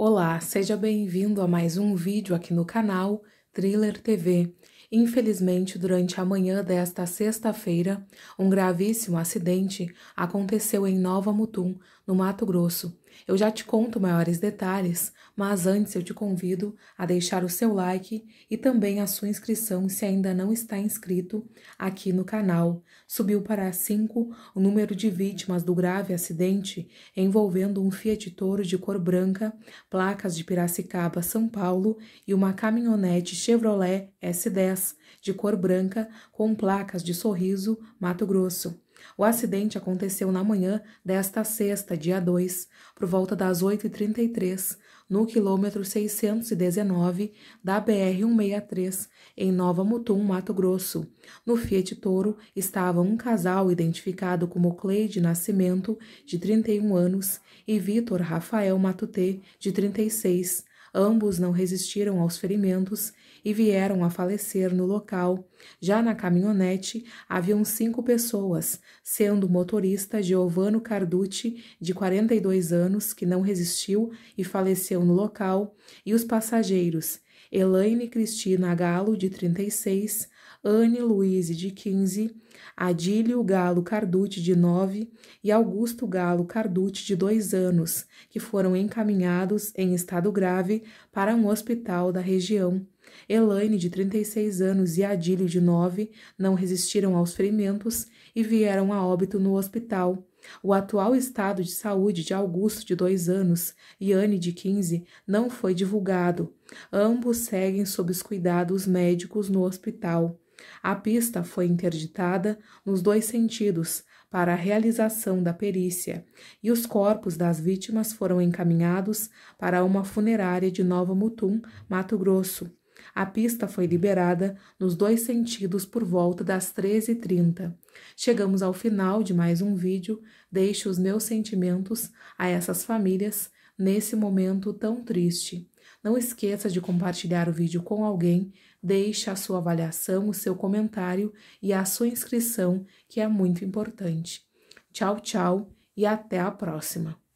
Olá, seja bem-vindo a mais um vídeo aqui no canal Thriller TV. Infelizmente, durante a manhã desta sexta-feira, um gravíssimo acidente aconteceu em Nova Mutum, no Mato Grosso. Eu já te conto maiores detalhes, mas antes eu te convido a deixar o seu like e também a sua inscrição se ainda não está inscrito aqui no canal. Subiu para 5 o número de vítimas do grave acidente envolvendo um Fiat Toro de cor branca, placas de Piracicaba, São Paulo e uma caminhonete Chevrolet S10 de cor branca com placas de Sorriso, Mato Grosso. O acidente aconteceu na manhã desta sexta, dia 2, por volta das 8h33, no quilômetro 619 da BR-163, em Nova Mutum, Mato Grosso. No Fiat Toro estava um casal identificado como Cleide Nascimento, de 31 anos, e Vitor Rafael Matutê, de 36. Ambos não resistiram aos ferimentos e vieram a falecer no local. Já na caminhonete haviam cinco pessoas, sendo o motorista Giovanni Carducci, de 42 anos, que não resistiu e faleceu no local, e os passageiros Elaine Cristina Galo, de 36, Anne Luiz de 15, Adílio Galo Carducci de 9 e Augusto Galo Carducci de 2 anos, que foram encaminhados em estado grave para um hospital da região. Elaine, de 36 anos, e Adílio, de 9, não resistiram aos ferimentos e vieram a óbito no hospital. O atual estado de saúde de Augusto, de 2 anos, e Anne, de 15, não foi divulgado. Ambos seguem sob os cuidados médicos no hospital. A pista foi interditada nos dois sentidos para a realização da perícia, e os corpos das vítimas foram encaminhados para uma funerária de Nova Mutum, Mato Grosso. A pista foi liberada nos dois sentidos por volta das 13h30. Chegamos ao final de mais um vídeo. Deixo os meus sentimentos a essas famílias nesse momento tão triste. Não esqueça de compartilhar o vídeo com alguém, deixe a sua avaliação, o seu comentário e a sua inscrição, que é muito importante. Tchau, tchau e até a próxima!